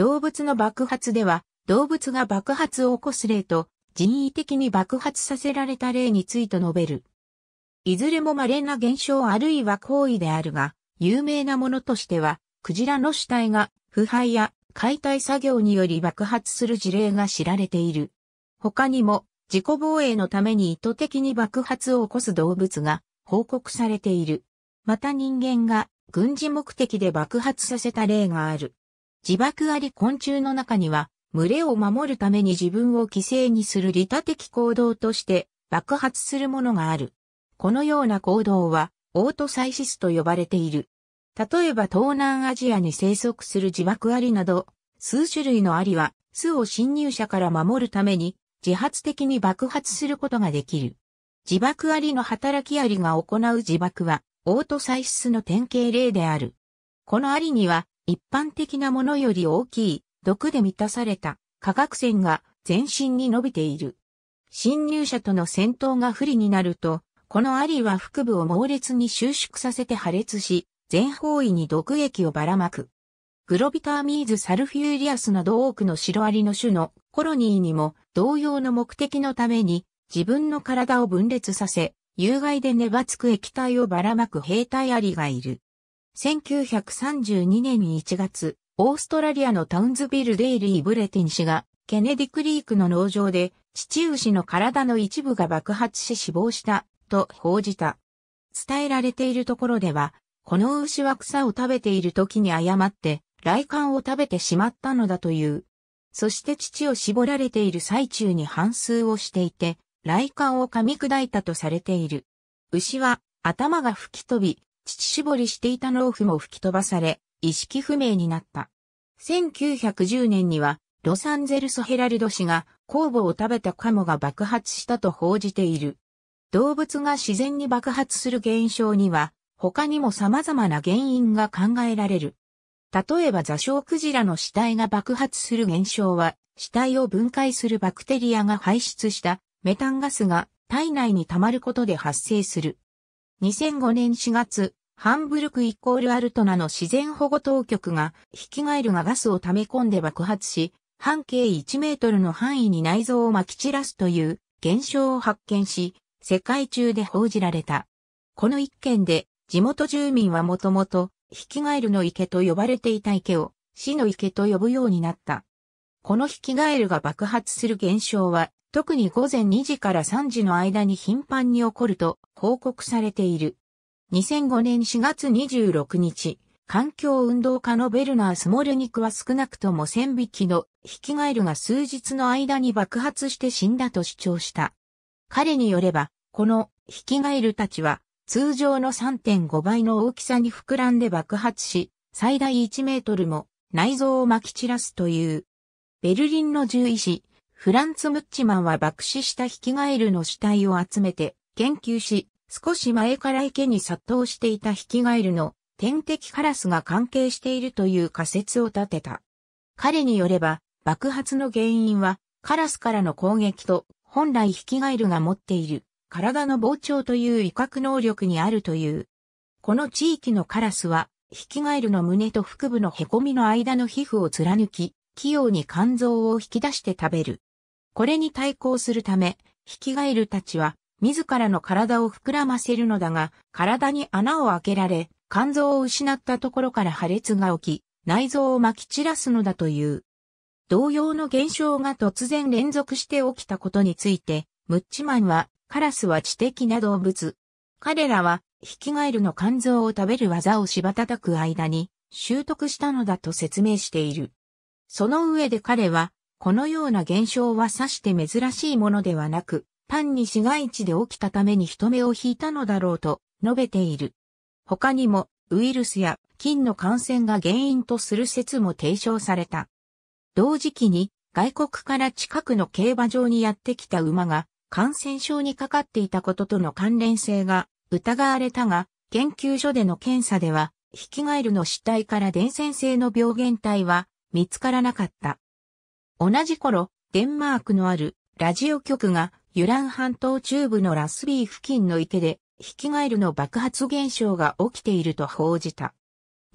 動物の爆発では、動物が爆発を起こす例と、人為的に爆発させられた例について述べる。いずれも稀な現象あるいは行為であるが、有名なものとしては、クジラの死体が腐敗や解体作業により爆発する事例が知られている。他にも、自己防衛のために意図的に爆発を起こす動物が報告されている。また人間が軍事目的で爆発させた例がある。自爆あり昆虫の中には、群れを守るために自分を犠牲にする利他的行動として爆発するものがある。このような行動は、オートサイシスと呼ばれている。例えば東南アジアに生息する自爆アリなど、数種類のアリは、巣を侵入者から守るために、自発的に爆発することができる。自爆アリの働きアリが行う自爆は、オートサイシスの典型例である。このアリには、一般的なものより大きい毒で満たされた化学線が全身に伸びている。侵入者との戦闘が不利になると、このアリは腹部を猛烈に収縮させて破裂し、全方位に毒液をばらまく。グロビターミーズ・サルフューリアスなど多くのシロアリの種のコロニーにも同様の目的のために自分の体を分裂させ、有害で粘つく液体をばらまく兵隊アリがいる。1932年1月、オーストラリアのタウンズビル・デイリー・ブレティン氏が、ケネディ・クリークの農場で、父牛の体の一部が爆発し死亡した、と報じた。伝えられているところでは、この牛は草を食べている時に誤って、雷管を食べてしまったのだという。そして父を絞られている最中に反数をしていて、雷管を噛み砕いたとされている。牛は頭が吹き飛び、乳搾りしていた農夫も吹き飛ばされ、意識不明になった。1910年には、ロサンゼルスヘラルド氏が酵母を食べたカモが爆発したと報じている。動物が自然に爆発する現象には、他にも様々な原因が考えられる。例えば座礁クジラの死体が爆発する現象は、死体を分解するバクテリアが排出したメタンガスが体内に溜まることで発生する。2005年4月、ハンブルクイコールアルトナの自然保護当局が、ヒキガエルがガスを溜め込んで爆発し、半径1メートルの範囲に内臓を撒き散らすという現象を発見し、世界中で報じられた。この一件で、地元住民はもともと、ヒキガエルの池と呼ばれていた池を、死の池と呼ぶようになった。このヒキガエルが爆発する現象は、特に午前2時から3時の間に頻繁に起こると報告されている。2005年4月26日、環境運動家のベルナー・スモルニクは少なくとも1000匹のヒキガエルが数日の間に爆発して死んだと主張した。彼によれば、このヒキガエルたちは通常の3.5倍の大きさに膨らんで爆発し、最大1メートルも内臓を撒き散らすというベルリンの獣医師、フランツ・ムッチマンは爆死したヒキガエルの死体を集めて研究し、少し前から池に殺到していたヒキガエルの天敵カラスが関係しているという仮説を立てた。彼によれば、爆発の原因はカラスからの攻撃と本来ヒキガエルが持っている体の膨張という威嚇能力にあるという。この地域のカラスはヒキガエルの胸と腹部の凹みの間の皮膚を貫き、器用に肝臓を引き出して食べる。これに対抗するため、ヒキガエルたちは、自らの体を膨らませるのだが、体に穴を開けられ、肝臓を失ったところから破裂が起き、内臓を撒き散らすのだという。同様の現象が突然連続して起きたことについて、ムッチマンは、カラスは知的な動物。彼らは、ヒキガエルの肝臓を食べる技をしばたたく間に、習得したのだと説明している。その上で彼は、このような現象はさして珍しいものではなく、単に市街地で起きたために人目を引いたのだろうと述べている。他にも、ウイルスや菌の感染が原因とする説も提唱された。同時期に、外国から近くの競馬場にやってきた馬が感染症にかかっていたこととの関連性が疑われたが、研究所での検査では、ヒキガエルの死体から伝染性の病原体は見つからなかった。同じ頃、デンマークのあるラジオ局がユラン半島中部のラスビー付近の池でヒキガエルの爆発現象が起きていると報じた。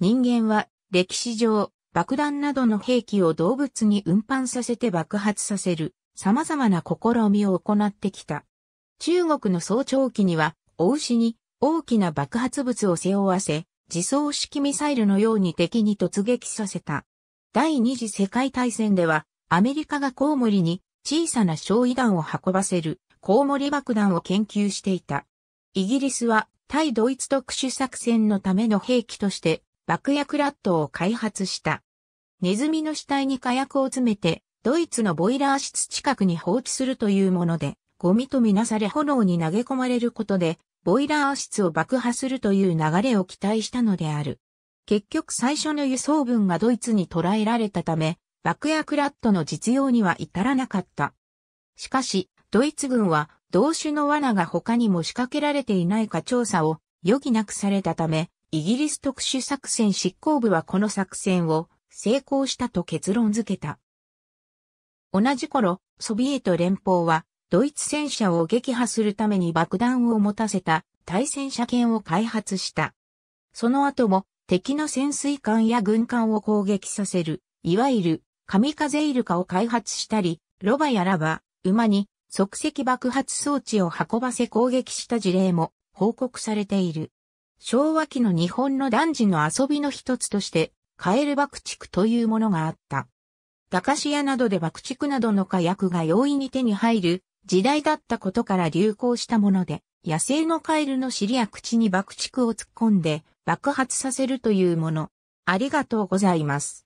人間は歴史上爆弾などの兵器を動物に運搬させて爆発させる様々な試みを行ってきた。中国の早朝期には、お牛に大きな爆発物を背負わせ、自走式ミサイルのように敵に突撃させた。第二次世界大戦では、アメリカがコウモリに小さな焼夷弾を運ばせるコウモリ爆弾を研究していた。イギリスは対ドイツ特殊作戦のための兵器として爆薬ラットを開発した。ネズミの死体に火薬を詰めてドイツのボイラー室近くに放置するというもので、ゴミとみなされ炎に投げ込まれることで、ボイラー室を爆破するという流れを期待したのである。結局最初の輸送分がドイツに捕らえられたため、爆薬ラットの実用には至らなかった。しかし、ドイツ軍は同種の罠が他にも仕掛けられていないか調査を余儀なくされたため、イギリス特殊作戦執行部はこの作戦を成功したと結論付けた。同じ頃、ソビエト連邦はドイツ戦車を撃破するために爆弾を持たせた対戦車犬を開発した。その後も敵の潜水艦や軍艦を攻撃させる、いわゆる、神風イルカを開発したり、ロバやラバ、馬に即席爆発装置を運ばせ攻撃した事例も報告されている。昭和期の日本の男児の遊びの一つとして、カエル爆竹というものがあった。駄菓子屋などで爆竹などの火薬が容易に手に入る時代だったことから流行したもので、野生のカエルの尻や口に爆竹を突っ込んで、爆発させるというもの。ありがとうございます。